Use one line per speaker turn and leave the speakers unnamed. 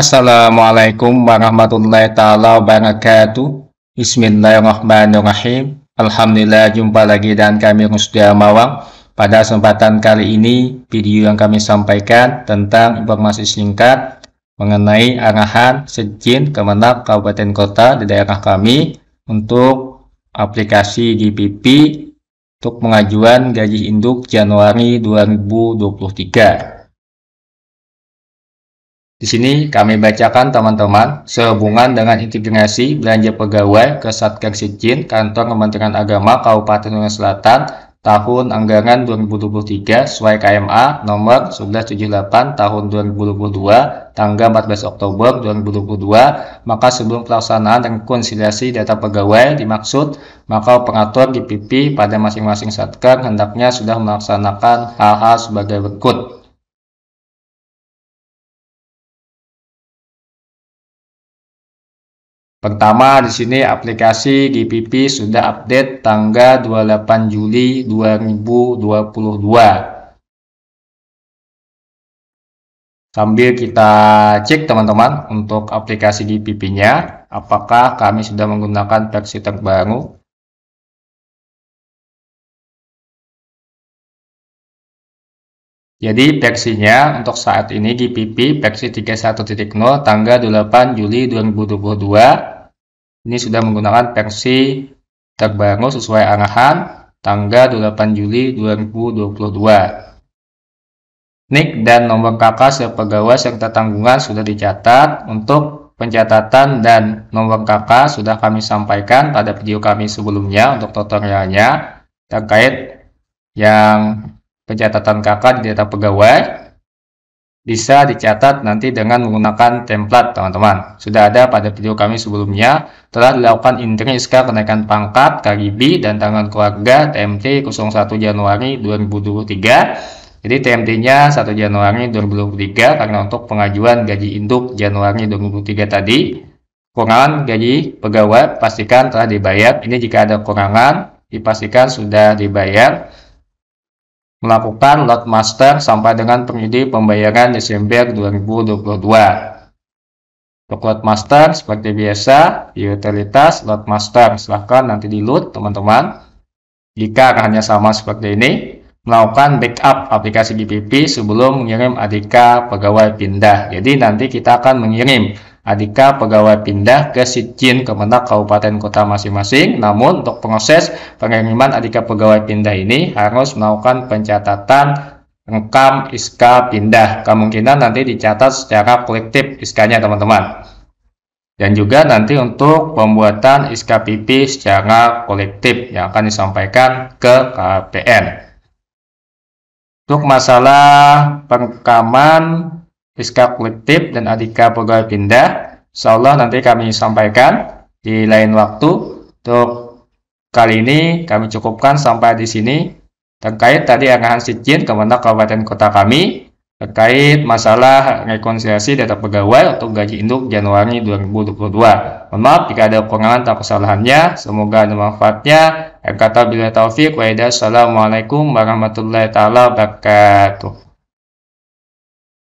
Assalamualaikum warahmatullahi taala wabarakatuh. Bismillahirrahmanirrahim. Alhamdulillah jumpa lagi dan kami Rusdia Mawang. Pada kesempatan kali ini video yang kami sampaikan tentang informasi singkat mengenai arahan Sejin Kemenak Kabupaten Kota di daerah kami untuk aplikasi GPP untuk pengajuan gaji induk Januari 2023. Di sini kami bacakan teman-teman sehubungan dengan integrasi belanja pegawai ke Satgas Sijin Kantor Kementerian Agama Kabupaten Tangerang Selatan tahun anggaran 2023 sesuai KMA nomor 1178 tahun 2022 tanggal 14 Oktober 2022 maka sebelum pelaksanaan dan konsiliasi data pegawai dimaksud maka pengatur GPP pada masing-masing satker hendaknya sudah melaksanakan hal-hal sebagai berikut Pertama, di sini aplikasi GPP sudah update tanggal 28 Juli 2022. Sambil kita cek teman-teman untuk aplikasi GPP-nya, apakah kami sudah menggunakan versi terbaru Jadi peksinya untuk saat ini di PP peksi 31.0 tanggal 8 Juli 2022 ini sudah menggunakan peksi terbaru sesuai arahan tanggal 8 Juli 2022. NIK dan nomor KK sepegawai serta tanggungan sudah dicatat untuk pencatatan dan nomor KK sudah kami sampaikan pada video kami sebelumnya untuk tutorialnya terkait yang pencatatan kakak di data pegawai bisa dicatat nanti dengan menggunakan template teman-teman. Sudah ada pada video kami sebelumnya telah dilakukan intri SK kenaikan pangkat KGB dan tangan keluarga TMT 01 Januari 2023. Jadi TMT-nya 1 Januari 2023 karena untuk pengajuan gaji induk Januari 2023 tadi. Kurangan gaji pegawai pastikan telah dibayar. Ini jika ada kurangan dipastikan sudah dibayar melakukan lot master sampai dengan penyidik pembayaran Desember 2022. Untuk lot master seperti biasa, utilitas lot master silahkan nanti di load teman-teman. Jika hanya sama seperti ini, melakukan backup aplikasi GPP sebelum mengirim ADK pegawai pindah. Jadi nanti kita akan mengirim Adika pegawai pindah ke Sitjin Kemenak Kabupaten Kota masing-masing. Namun untuk proses pengiriman Adika pegawai pindah ini harus melakukan pencatatan rekam ISKA pindah. Kemungkinan nanti dicatat secara kolektif iskanya teman-teman. Dan juga nanti untuk pembuatan ISKA PP secara kolektif yang akan disampaikan ke KPN. Untuk masalah perekaman Rizka Kolektif dan Adika Pegawai Pindah. Insya Allah nanti kami sampaikan di lain waktu. Untuk kali ini kami cukupkan sampai di sini terkait tadi arahan sijin kepada Kabupaten Kota kami terkait masalah rekonsiliasi data pegawai untuk gaji induk Januari 2022. Mohon maaf jika ada kekurangan atau kesalahannya. Semoga ada manfaatnya. Kata bila taufik wa Assalamualaikum warahmatullahi taala wabarakatuh.